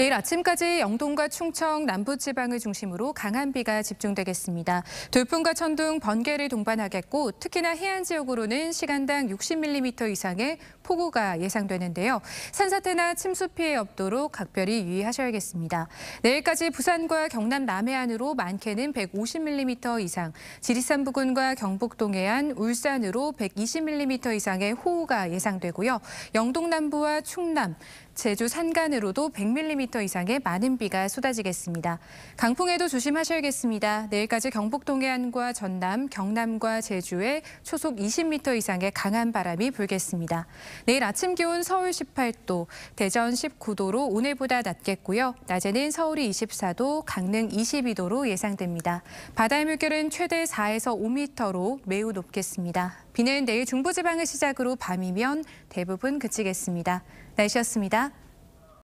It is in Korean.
내일 아침까지 영동과 충청 남부지방을 중심으로 강한 비가 집중되겠습니다. 돌풍과 천둥, 번개를 동반하겠고 특히나 해안 지역으로는 시간당 60mm 이상의 폭우가 예상되는데요. 산사태나 침수 피해 없도록 각별히 유의하셔야겠습니다. 내일까지 부산과 경남 남해안으로 많게는 150mm 이상, 지리산 부근과 경북 동해안, 울산으로 120mm 이상의 호우가 예상되고요. 영동 남부와 충남, 제주 산간으로도 100mm 1 0 이상의 많은 비가 쏟아지겠습니다. 강풍에도 조심하셔야겠습니다. 내일까지 경북 동해안과 전남, 경남과 제주에 초속 20m 이상의 강한 바람이 불겠습니다. 내일 아침 기온 서울 18도, 대전 19도로 오늘보다 낮겠고요. 낮에는 서울이 24도, 강릉 22도로 예상됩니다. 바다의 물결은 최대 4에서 5m로 매우 높겠습니다. 비는 내일 중부지방을 시작으로 밤이면 대부분 그치겠습니다. 날씨였습니다.